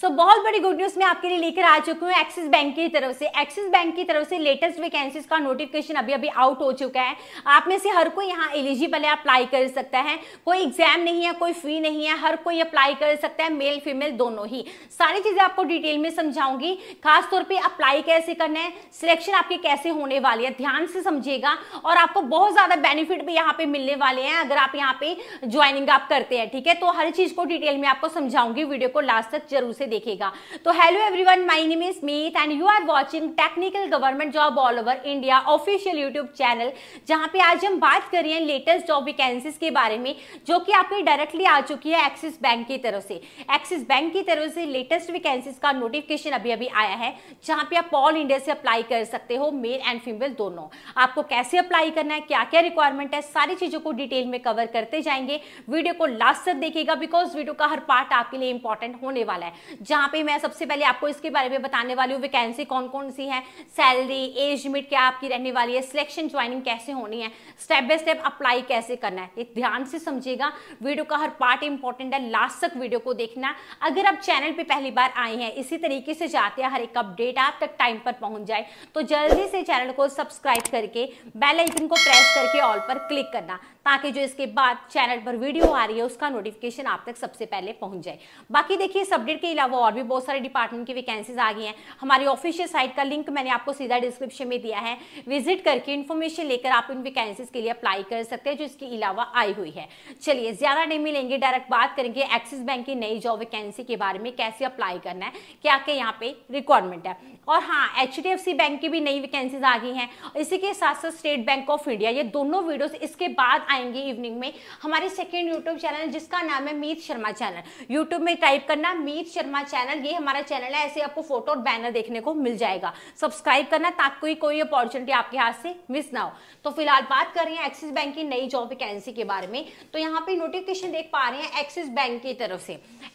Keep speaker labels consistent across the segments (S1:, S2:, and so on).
S1: सो so, बहुत बड़ी good news मैं आपके लिए लेकर आ चुकी हूँ एक्सिस बैंक की तरफ से एक्सिस बैंक की तरफ से लेटेस्ट वैकेंसीज का नोटिफिकेशन अभी अभी आउट हो चुका है आप में से हर कोई यहाँ एलिजिबल है अप्लाई कर सकता है कोई एग्जाम नहीं है कोई फी नहीं है हर कोई अप्लाई कर सकता है मेल फीमेल दोनों ही सारी चीजें आपको डिटेल में समझाऊंगी खासतौर पर अप्लाई कैसे करना है सिलेक्शन आपके कैसे होने वाली है ध्यान से समझिएगा और आपको बहुत ज्यादा बेनिफिट भी यहाँ पे मिलने वाले हैं अगर आप यहाँ पे ज्वाइनिंग आप करते हैं ठीक है तो हर चीज को डिटेल में आपको समझाऊंगी वीडियो को लास्ट तक जरूर से देखेगा तो hello everyone my name is Meet and you are watching technical government job all over India official YouTube channel जहां पे आज हम बात कर रहे हैं लेटेस्ट जॉब वैकेंसीज के बारे में जो कि आपकी डायरेक्टली आ चुकी है एक्सिस बैंक की तरफ से एक्सिस बैंक की तरफ से लेटेस्ट वैकेंसीज का नोटिफिकेशन अभी अभी आया है जहाँ पे आप ऑल इंडिया से अप्लाई कर सकते हो मेल एंड फीमेल दोनों आपको कैसे अप्लाई करना है क्या क्या रिक्वायरमेंट है सारी चीज़ों को डिटेल में कवर करते जाएंगे वीडियो को लास्ट तक देखिएगा बिकॉज वीडियो का हर पार्ट आपके लिए इंपॉर्टेंट होने वाला है जहां पे मैं सबसे पहले आपको इसके बारे में बताने वाली हूँ वैकेंसी कौन कौन सी है सैलरी एज लिमिट क्या आपकी रहने वाली है सिलेक्शन ज्वाइनिंग कैसे होनी है स्टेप बाय स्टेप अप्लाई कैसे करना है ये ध्यान से समझिएगा वीडियो का हर पार्ट इंपॉर्टेंट है लास्ट तक वीडियो को देखना अगर आप चैनल पर पहली बार आए हैं इसी तरीके से जाते हैं हर एक अपडेट आप तक टाइम पर पहुंच जाए तो जल्दी से चैनल को सब्सक्राइब करके बेल आइकन को प्रेस करके ऑल पर क्लिक करना ताकि जो इसके बाद चैनल पर वीडियो आ रही है उसका नोटिफिकेशन आप तक सबसे पहले पहुंच जाए बाकी देखिए इस अपडेट के अलावा और भी बहुत सारे डिपार्टमेंट की वैकेंसीज आ गई हैं हमारी ऑफिशियल साइट का लिंक मैंने आपको सीधा डिस्क्रिप्शन में दिया है विजिट करके इन्फॉर्मेशन लेकर आप इन वैकेंसीज के लिए अप्लाई कर सकते हैं जो इसके अलावा आई हुई है चलिए ज्यादा नहीं मिलेंगे डायरेक्ट बात करेंगे एक्सिस बैंक की नई जॉब वैकेंसी के बारे में कैसे अप्लाई करना है क्या क्या यहाँ पे रिक्वायरमेंट है और हाँ एच बैंक की भी नई वैकेंसीज आ गई हैं इसी के साथ साथ स्टेट बैंक ऑफ इंडिया ये दोनों वीडियोस इसके बाद आएंगे इवनिंग में हमारे सेकेंड यूट्यूब चैनल जिसका नाम है मीत शर्मा चैनल यूट्यूब में टाइप करना मीत शर्मा चैनल ये हमारा चैनल है ऐसे आपको फोटो और बैनर देखने को मिल जाएगा सब्सक्राइब करना ताकि कोई अपॉर्चुनिटी आपके हाथ से मिस ना हो तो फिलहाल बात कर रहे हैं एक्सिस बैंक की नई जॉब वैकेंसी के बारे में तो यहाँ पे नोटिफिकेशन देख पा रहे हैं एक्सिस बैंक की तरफ से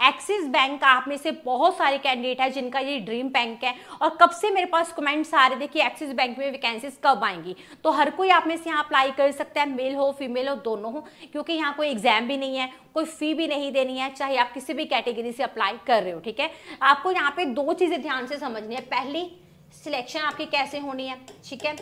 S1: एक्सिस बैंक का आप में से बहुत सारे कैंडिडेट है जिनका ये ड्रीम बैंक है और कब से मेरे पास कमेंट्स आ रहे थे कि एक्सिस बैंक में वैकेंसीज कब आएंगी तो हर कोई आप में से यहाँ अप्लाई कर सकता है मेल हो फीमेल हो हो दोनों हो क्योंकि यहाँ कोई एग्जाम भी नहीं है कोई फी भी नहीं देनी है चाहे आप किसी भी कैटेगरी से अप्लाई कर रहे हो ठीक है आपको यहाँ पे दो चीज़ें ध्यान से समझनी है पहली सिलेक्शन आपकी कैसे होनी है ठीक है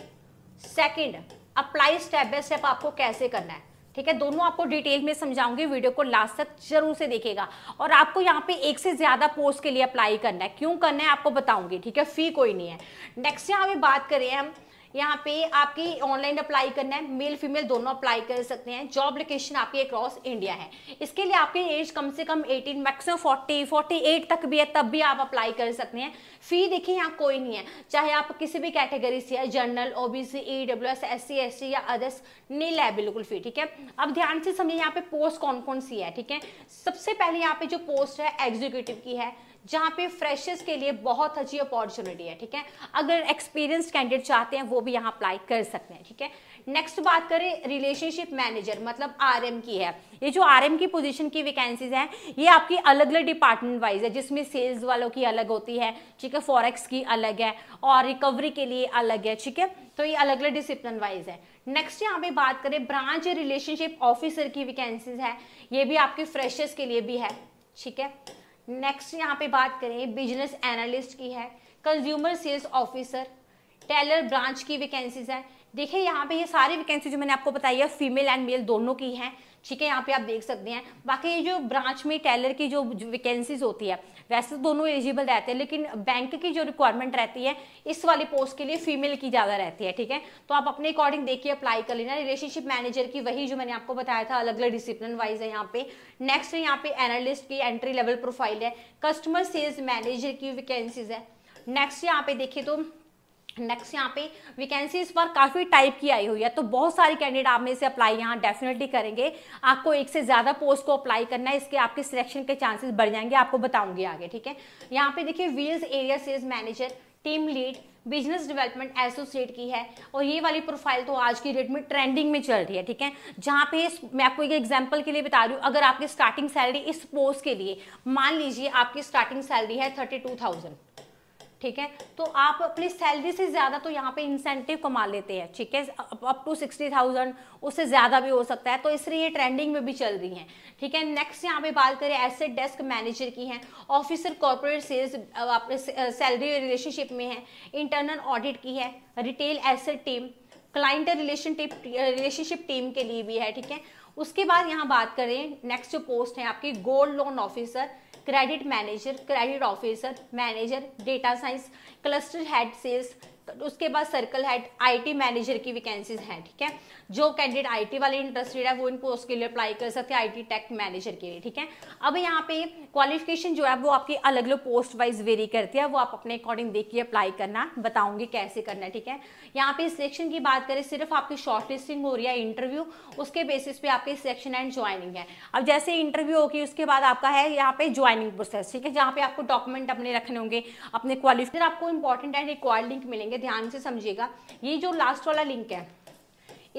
S1: second apply step by step आपको कैसे करना है ठीक है दोनों आपको डिटेल में समझाऊंगी वीडियो को लास्ट तक जरूर से देखेगा और आपको यहाँ पे एक से ज्यादा पोस्ट के लिए अप्लाई करना है क्यों करना है आपको बताऊंगी ठीक है फी कोई नहीं है नेक्स्ट यहाँ पे बात करें हम यहाँ पे आपकी ऑनलाइन अप्लाई करना है मेल फीमेल दोनों अप्लाई कर सकते हैं जॉब लोकेशन आपकी अक्रॉस इंडिया है इसके लिए आपकी एज कम से कम 18 मैक्सिमम 40 48 तक भी है तब भी आप अप्लाई कर सकते हैं फी देखिए यहाँ कोई नहीं है चाहे आप किसी भी कैटेगरी से है general E EW S S C S T या अदर्स नील है बिल्कुल फी ठीक है अब ध्यान से समझिए यहाँ पे पोस्ट कौन कौन सी है ठीक है सबसे पहले यहाँ पे जो पोस्ट है एग्जीक्यूटिव की है जहाँ पे फ्रेशर्स के लिए बहुत अच्छी अपॉर्चुनिटी है ठीक है अगर एक्सपीरियंस कैंडिडेट चाहते हैं वो भी यहाँ अप्लाई कर सकते हैं ठीक है नेक्स्ट बात करें रिलेशनशिप मैनेजर मतलब आरएम की है ये जो आरएम की पोजीशन की वैकेंसीज हैं ये आपकी अलग अलग डिपार्टमेंट वाइज है जिसमें सेल्स वालों की अलग होती है ठीक है फॉरेक्स की अलग है और रिकवरी के लिए अलग है ठीक है तो ये अलग अलग डिसिप्लिन वाइज है नेक्स्ट यहाँ पे बात करें ब्रांच रिलेशनशिप ऑफिसर की वैकेंसीज है ये भी आपके फ्रेशर्स के लिए भी है ठीक है नेक्स्ट यहाँ पे बात करें बिजनेस एनालिस्ट की है consumer sales officer teller branch की वैकेंसीज है देखिए यहाँ पे ये सारी वैकेंसी जो मैंने आपको बताई है फीमेल एंड मेल दोनों की हैं ठीक है यहाँ पे आप देख सकते हैं बाकी ये जो ब्रांच में टेलर की जो वैकेंसीज होती है वैसे तो दोनों एलिजिबल रहते हैं लेकिन बैंक की जो रिक्वायरमेंट रहती है इस वाली पोस्ट के लिए फीमेल की ज़्यादा रहती है ठीक है तो आप अपने अकॉर्डिंग देखिए अप्लाई कर लेना रिलेशनशिप मैनेजर की वही जो मैंने आपको बताया था अलग अलग डिसिप्लिन वाइज है यहाँ पे नेक्स्ट यहाँ पे एनालिस्ट की एंट्री लेवल प्रोफाइल है कस्टमर सेल्स मैनेजर की वैकेंसीज है नेक्स्ट यहाँ पे देखिए तो नेक्स्ट यहाँ पे वैकेंसी इस बार काफ़ी टाइप की आई हुई है तो बहुत सारे कैंडिडेट आप में से अप्लाई यहाँ डेफिनेटली करेंगे आपको एक से ज़्यादा पोस्ट को अप्लाई करना है इसके आपके सिलेक्शन के चांसेस बढ़ जाएंगे आपको बताऊंगी आगे ठीक है यहाँ पे देखिए wheels area sales manager team lead business development associate की है और ये वाली प्रोफाइल तो आज की डेट में ट्रेंडिंग में चल रही है ठीक है जहाँ पे मैं आपको एक एग्जांपल के लिए बता रही हूँ अगर आपकी स्टार्टिंग सैलरी इस पोस्ट के लिए मान लीजिए आपकी स्टार्टिंग सैलरी है थर्टी टू थाउजेंड ठीक है तो आप अपनी सैलरी से ज़्यादा तो यहाँ पे इंसेंटिव कमा लेते हैं ठीक है अप टू सिक्सटी थाउजेंड उससे ज़्यादा भी हो सकता है तो इसलिए ये ट्रेंडिंग में भी चल रही हैं ठीक है नेक्स्ट यहाँ पे बात करें एसेट डेस्क मैनेजर की हैं officer corporate sales salary relationship में है इंटरनल ऑडिट की है retail asset team client relation relationship team के लिए भी है ठीक है उसके बाद यहाँ बात करें नेक्स्ट जो पोस्ट है आपकी gold loan officer credit manager credit officer manager data science cluster head sales उसके बाद सर्कल हेड आईटी मैनेजर की वैकेंसीज हैं ठीक है जो कैंडिडेट आईटी वाले इंटरेस्टेड है वो इन पोस्ट के लिए अप्लाई कर सकते हैं आईटी टेक मैनेजर के लिए ठीक है अब यहाँ पे क्वालिफिकेशन जो है वो आपकी अलग अलग पोस्ट वाइज वेरी करती है वो आप अपने अकॉर्डिंग के अप्लाई करना बताऊंगी कैसे करना ठीक है यहाँ पे सिलेक्शन की बात करें सिर्फ आपकी शॉर्ट हो रही है इंटरव्यू उसके बेसिस पे आपकी सिलेक्शन एंड ज्वाइनिंग है अब जैसे इंटरव्यू होगी उसके बाद आपका है यहाँ पे ज्वाइनिंग प्रोसेस ठीक है जहाँ पे आपको डॉक्यूमेंट अपने रखने होंगे अपने क्वालिफिकेशन आपको इंपॉर्टेंट एंड रिक्वायर्ड लिंक मिलेंगे ध्यान से समझिएगा ये जो लास्ट वाला लिंक है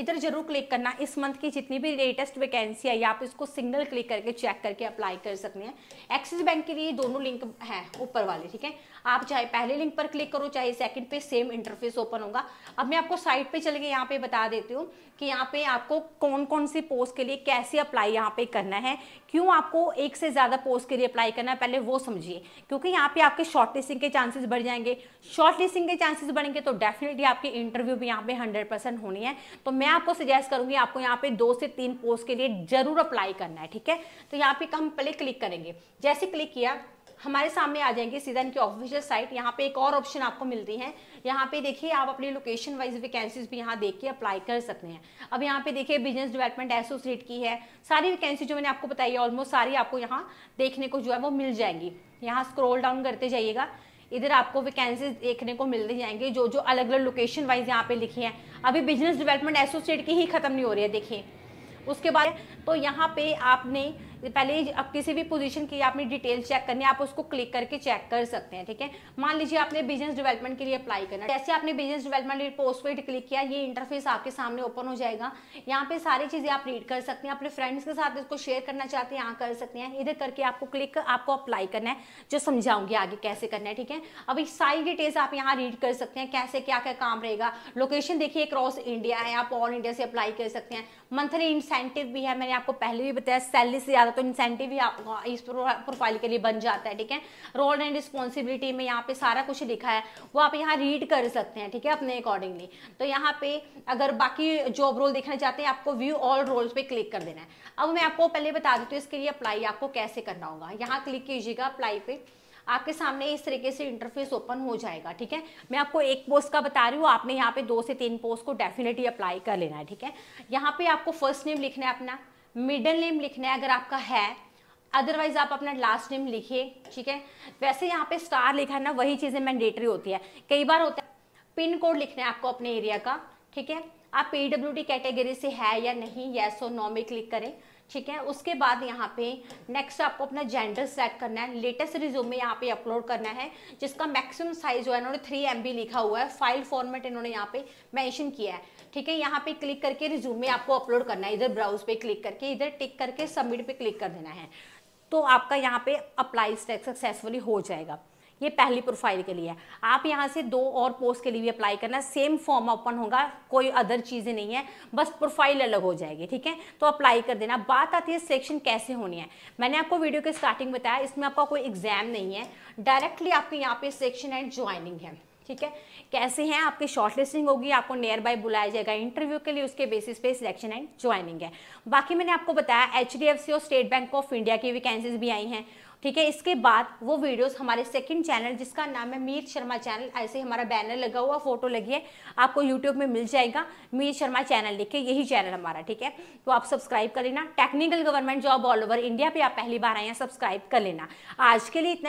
S1: इधर जरूर क्लिक करना इस मंथ की जितनी भी लेटेस्ट वैकेंसी है आप इसको सिंगल क्लिक करके चेक करके अप्लाई कर सकते हैं एक्सिस बैंक के लिए दोनों लिंक है ऊपर वाले ठीक है आप चाहे पहले लिंक पर क्लिक करो चाहे सेकंड पे सेम इंटरफेस ओपन होगा अब मैं आपको साइट पे चल के यहाँ पे बता देती हूँ कि यहाँ पे आपको कौन कौन सी पोस्ट के लिए कैसे अप्लाई यहाँ पे करना है क्यों आपको एक से ज़्यादा पोस्ट के लिए अप्लाई करना है पहले वो समझिए क्योंकि यहाँ पे आपके शॉर्ट के चांसेस बढ़ जाएंगे शॉर्ट के चांसेस बढ़ेंगे तो डेफिनेटली आपके इंटरव्यू भी यहाँ पे हंड्रेड परसेंट होनी है तो मैं आपको सजेस्ट करूँगी आपको यहाँ पे दो से तीन पोस्ट के लिए जरूर अप्लाई करना है ठीक है तो यहाँ पे हम पहले क्लिक करेंगे जैसे क्लिक किया हमारे सामने आ जाएंगे सीजन की ऑफिशियल साइट यहाँ पे एक और ऑप्शन आपको मिलती है यहाँ पे देखिए आप अपनी लोकेशन वाइज वैकेंसीज भी यहाँ देख के अप्लाई कर सकते हैं अब यहाँ पे देखिए बिजनेस डेवलपमेंट एसोसिएट की है सारी वैकेंसी जो मैंने आपको बताई है ऑलमोस्ट सारी आपको यहाँ देखने को जो है वो मिल जाएंगी यहाँ स्क्रोल डाउन करते जाइएगा इधर आपको वैकेंसीज देखने को मिलते जाएंगे जो जो अलग अलग लोकेशन वाइज यहाँ पे लिखी है अभी बिजनेस डेवलपमेंट एसोसिएट की ही खत्म नहीं हो रही है देखिए उसके बाद तो यहाँ पे आपने पहले आप किसी भी पोजीशन की आपने डिटेल चेक करनी है आप उसको क्लिक करके चेक कर सकते हैं ठीक है मान लीजिए आपने बिजनेस डेवलपमेंट के लिए अप्लाई करना जैसे आपने बिजनेस डेवलपमेंट पोस्ट पर क्लिक किया ये इंटरफेस आपके सामने ओपन हो जाएगा यहाँ पे सारी चीजें आप रीड कर सकते हैं अपने फ्रेंड्स के साथ इसको शेयर करना चाहते हैं यहाँ कर सकते हैं इधर करके आपको क्लिक आपको अप्लाई करना है जो समझाऊंगी आगे कैसे करना है ठीक है अभी सारी डिटेल्स आप यहाँ रीड कर सकते हैं कैसे क्या क्या काम रहेगा लोकेशन देखिए क्रॉस इंडिया है आप ऑल इंडिया से अप्लाई कर सकते हैं मंथली इंसेंटिव भी है मैंने आपको पहले भी बताया सैलरी से ज़्यादा तो इंसेंटिव भी इस प्रोफाइल के लिए बन जाता है ठीक है रोल एंड रिस्पॉन्सिबिलिटी में यहाँ पे सारा कुछ लिखा है वो आप यहाँ रीड कर सकते हैं ठीक है अपने अकॉर्डिंगली तो यहाँ पे अगर बाकी जॉब रोल देखना चाहते हैं आपको व्यू ऑल रोल्स पे क्लिक कर देना है अब मैं आपको पहले बता देती हूँ इसके लिए अप्लाई आपको कैसे करना होगा यहाँ क्लिक कीजिएगा अप्लाई पे आपके सामने इस तरीके से इंटरफेस ओपन हो जाएगा ठीक है मैं आपको एक पोस्ट का बता रही हूँ आपने यहाँ पे दो से तीन पोस्ट को डेफिनेटली अप्लाई कर लेना है ठीक है यहाँ पे आपको फर्स्ट नेम लिखना है अपना मिडल नेम लिखना है अगर आपका है अदरवाइज आप अपना लास्ट नेम लिखिए ठीक है वैसे यहाँ पे स्टार लिखा है ना वही चीज़ें मैंडेटरी होती है कई बार होता है पिन कोड लिखना है आपको अपने एरिया का ठीक है आप पी कैटेगरी से है या नहीं येस और नो में क्लिक करें ठीक है उसके बाद यहाँ पे नेक्स्ट आपको अपना जेंडर सेलेक्ट करना है लेटेस्ट रिज्यूम में यहाँ पे अपलोड करना है जिसका मैक्सिमम साइज जो है इन्होंने थ्री एम लिखा हुआ है फाइल फॉर्मेट इन्होंने यहाँ पे मैंशन किया है ठीक है यहाँ पे क्लिक करके रिज्यूम में आपको अपलोड करना है इधर ब्राउज पे क्लिक करके इधर टिक करके सबमिट पे क्लिक कर देना है तो आपका यहाँ पे अप्लाई सक्सेसफुली हो जाएगा ये पहली प्रोफाइल के लिए है आप यहाँ से दो और पोस्ट के लिए भी अप्लाई करना सेम फॉर्म ओपन होगा कोई अदर चीज़ें नहीं है बस प्रोफाइल अलग हो जाएगी ठीक है तो अप्लाई कर देना बात आती है सिलेक्शन कैसे होनी है मैंने आपको वीडियो के स्टार्टिंग बताया इसमें आपका कोई एग्जाम नहीं है डायरेक्टली आपके यहाँ पे सिलेक्शन एंड ज्वाइनिंग है ठीक है कैसे हैं आपकी शॉर्ट लिस्टिंग होगी आपको नियर बाय बुलाया जाएगा इंटरव्यू के लिए उसके बेसिस पे सिलेक्शन एंड ज्वाइनिंग है बाकी मैंने आपको बताया एच और स्टेट बैंक ऑफ इंडिया की वैकेंसीज भी आई हैं ठीक है इसके बाद वो वीडियोस हमारे सेकंड चैनल जिसका नाम है मीत शर्मा चैनल ऐसे हमारा बैनर लगा हुआ फोटो लगी है आपको यूट्यूब में मिल जाएगा मीत शर्मा चैनल लिख के यही चैनल हमारा ठीक है तो आप सब्सक्राइब कर लेना technical government job all over India पे आप पहली बार आए हैं सब्सक्राइब कर लेना आज के लिए इतना